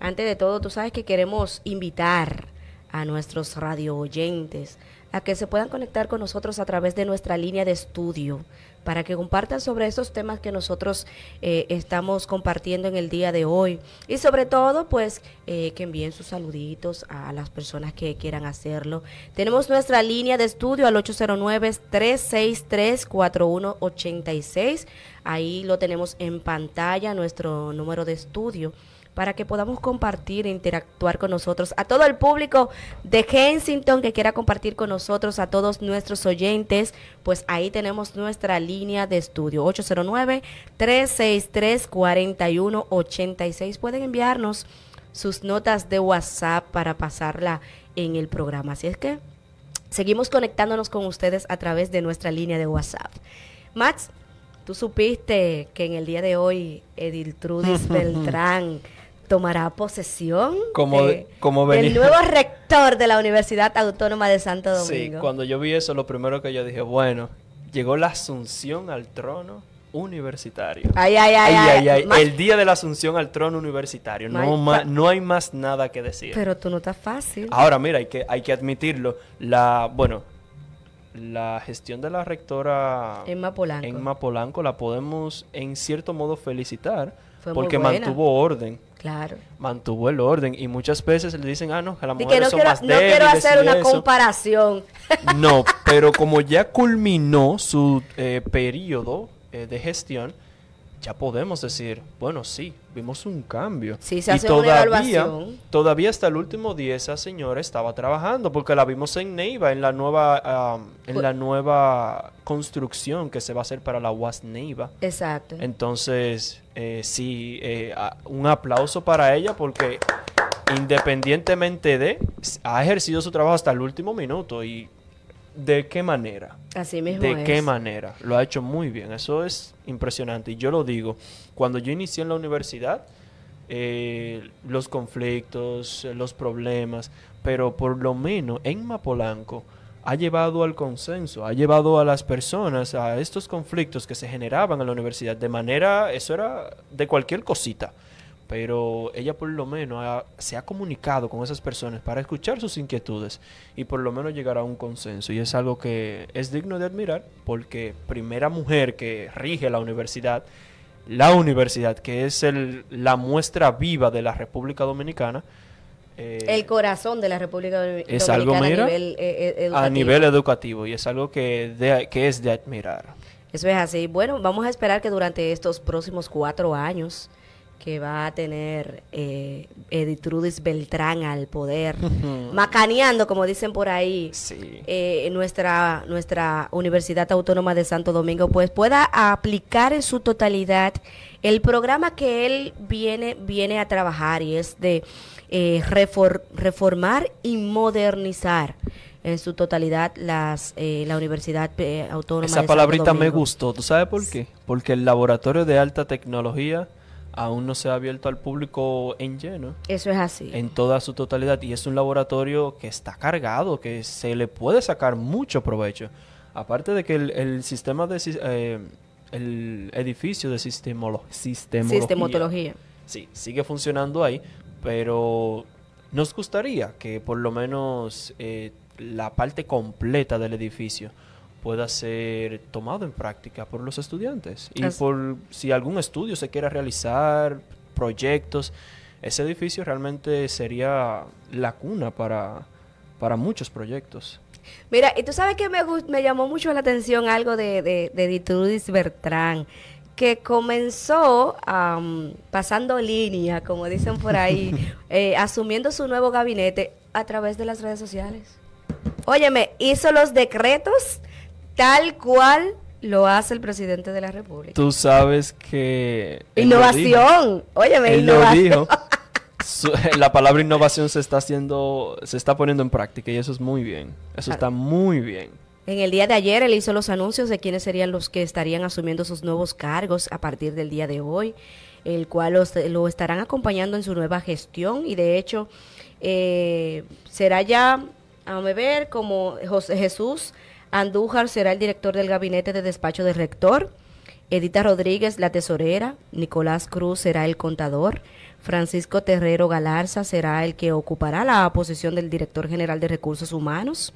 Antes de todo, tú sabes que queremos invitar a nuestros radio oyentes a que se puedan conectar con nosotros a través de nuestra línea de estudio para que compartan sobre esos temas que nosotros eh, estamos compartiendo en el día de hoy. Y sobre todo, pues, eh, que envíen sus saluditos a las personas que quieran hacerlo. Tenemos nuestra línea de estudio al 809-363-4186. Ahí lo tenemos en pantalla, nuestro número de estudio para que podamos compartir e interactuar con nosotros. A todo el público de Hensington que quiera compartir con nosotros, a todos nuestros oyentes, pues ahí tenemos nuestra línea línea de estudio 809-363-4186. Pueden enviarnos sus notas de WhatsApp para pasarla en el programa. Así es que seguimos conectándonos con ustedes a través de nuestra línea de WhatsApp. Max, tú supiste que en el día de hoy Trudis Beltrán tomará posesión como, como el nuevo rector de la Universidad Autónoma de Santo Domingo. Sí, cuando yo vi eso, lo primero que yo dije, bueno, llegó la asunción al trono universitario. Ay, ay, ay, El día de la asunción al trono universitario. No, no hay más nada que decir. Pero tú no estás fácil. Ahora, mira, hay que, hay que admitirlo. La, bueno, la gestión de la rectora Emma Polanco, la podemos en cierto modo felicitar porque mantuvo orden. Claro. Mantuvo el orden y muchas veces le dicen, ah, no, que la mujer no No quiero hacer una comparación. No, pero como ya culminó su eh, periodo eh, de gestión, ya podemos decir, bueno, sí, vimos un cambio. Sí, y todavía, una Todavía hasta el último día esa señora estaba trabajando, porque la vimos en Neiva, en la nueva, en la nueva construcción que se va a hacer para la UAS Neiva. Exacto. Entonces, eh, sí, eh, un aplauso para ella porque independientemente de, ha ejercido su trabajo hasta el último minuto y ¿De qué manera? Así mismo. ¿De qué manera? Lo ha hecho muy bien. Eso es impresionante. Y yo lo digo, cuando yo inicié en la universidad, eh, los conflictos, los problemas, pero por lo menos en Mapolanco ha llevado al consenso, ha llevado a las personas a estos conflictos que se generaban en la universidad de manera, eso era de cualquier cosita pero ella por lo menos se ha comunicado con esas personas para escuchar sus inquietudes y por lo menos llegar a un consenso. Y es algo que es digno de admirar porque primera mujer que rige la universidad, la universidad que es el, la muestra viva de la República Dominicana, eh, el corazón de la República Dominicana es algo, eh, eh, a, nivel, educativo. y es algo que, que es de admirar. Eso es así. Bueno, vamos a esperar que durante estos próximos cuatro años que va a tener eh, Editrudis Beltrán al poder, macaneando, como dicen por ahí, eh, nuestra, nuestra Universidad Autónoma de Santo Domingo, pues pueda aplicar en su totalidad el programa que él viene, viene a trabajar y es de eh, reformar y modernizar en su totalidad las eh, la Universidad Autónoma Esa de palabrita me gustó, ¿tú sabes por qué? Porque el Laboratorio de Alta Tecnología aún no se ha abierto al público en lleno. Eso es así. En toda su totalidad. Y es un laboratorio que está cargado, que se le puede sacar mucho provecho. Aparte de que el, sistema de... Eh, el edificio de sistemología. Sistematología. Sí, sigue funcionando ahí, pero nos gustaría que por lo menos eh, la parte completa del edificio pueda ser tomado en práctica por los estudiantes. Y por si algún estudio se quiera realizar, proyectos, ese edificio realmente sería la cuna para, para muchos proyectos. Mira, y tú sabes que me, me llamó mucho la atención algo de, de, de Bertrán, que comenzó pasando línea, como dicen por ahí, eh, asumiendo su nuevo gabinete a través de las redes sociales. Óyeme, hizo los decretos tal cual lo hace el presidente de la República. Tú sabes que... Innovación, óyeme, innovación. dijo. la palabra innovación se está haciendo, se está poniendo en práctica y eso es muy bien. Eso ah. está muy bien. En el día de ayer él hizo los anuncios de quiénes serían los que estarían asumiendo sus nuevos cargos a partir del día de hoy, el cual lo estarán acompañando en su nueva gestión y de hecho eh, será ya, a ver, como José Jesús Andújar será el director del gabinete de despacho del rector. Edita Rodríguez, la tesorera. Nicolás Cruz será el contador. Francisco Terrero Galarza será el que ocupará la posición del director general de recursos humanos.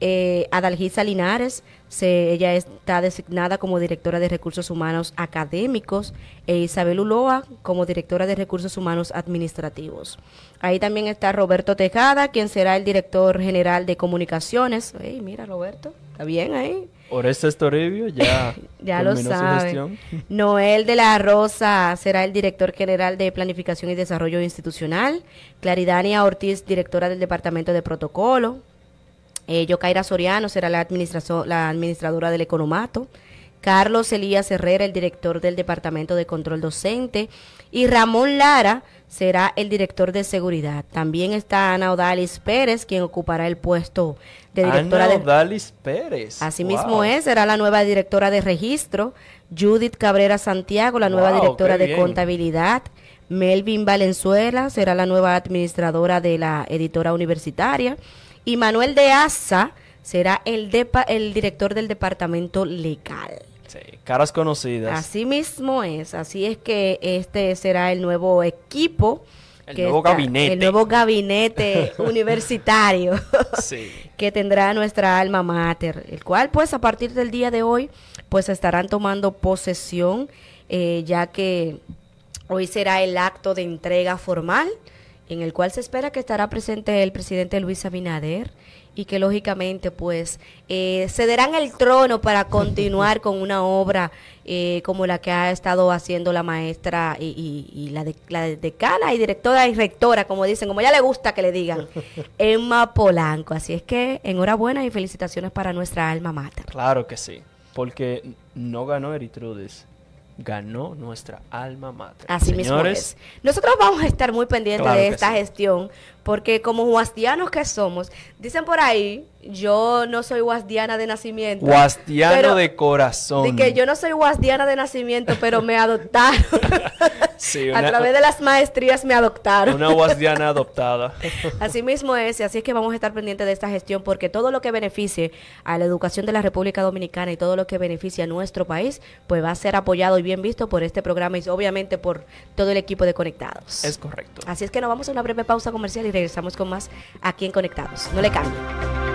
Eh, Adalgisa Linares, se, ella está designada como directora de Recursos Humanos Académicos e Isabel Uloa como directora de Recursos Humanos Administrativos. Ahí también está Roberto Tejada, quien será el director general de Comunicaciones. mira, Roberto, está bien ahí. Oreste Toribio ya, ya lo sabe. Noel de la Rosa será el director general de Planificación y Desarrollo Institucional. Claridania Ortiz, directora del Departamento de Protocolo. Eh, Yocaira Soriano será la, la administradora del Economato. Carlos Elías Herrera, el director del Departamento de Control Docente, y Ramón Lara será el director de seguridad. También está Ana Odalis Pérez, quien ocupará el puesto de directora Ana Odalis Pérez. Asimismo es, será la nueva directora de registro, Judith Cabrera Santiago, la nueva directora de contabilidad. Melvin Valenzuela será la nueva administradora de la editora universitaria y Manuel de Asa será el, depa, el director del departamento legal. Sí, caras conocidas. Así mismo es, así es que este será el nuevo equipo. El nuevo gabinete. El nuevo gabinete universitario que tendrá nuestra alma mater, el cual pues a partir del día de hoy pues estarán tomando posesión eh, ya que hoy será el acto de entrega formal en el cual se espera que estará presente el presidente Luis Abinader y que lógicamente pues eh, cederán el trono para continuar con una obra eh, como la que ha estado haciendo la maestra y, la, decana y directora y rectora, como dicen, como ya le gusta que le digan, Emma Polanco. Así es que enhorabuena y felicitaciones para nuestra alma mater. Claro que sí, porque no ganó Eritrudes, ganó nuestra alma madre Así Señores, mismo Nosotros vamos a estar muy pendientes de esta gestión, porque como huastianos que somos, dicen por ahí, yo no soy huastiana de nacimiento. Huastiano de corazón. De que yo no soy huastiana de nacimiento, pero me adoptaron a través de las maestrías me adoptaron. Una guasdiana adoptada. así mismo es, así es que vamos a estar pendientes de esta gestión porque todo lo que beneficie a la educación de la República Dominicana y todo lo que beneficie a nuestro país, pues va a ser apoyado y bien visto por este programa y obviamente por todo el equipo de Conectados. Es correcto. Así es que nos vamos a una breve pausa comercial y regresamos con más aquí en Conectados. No le cambien.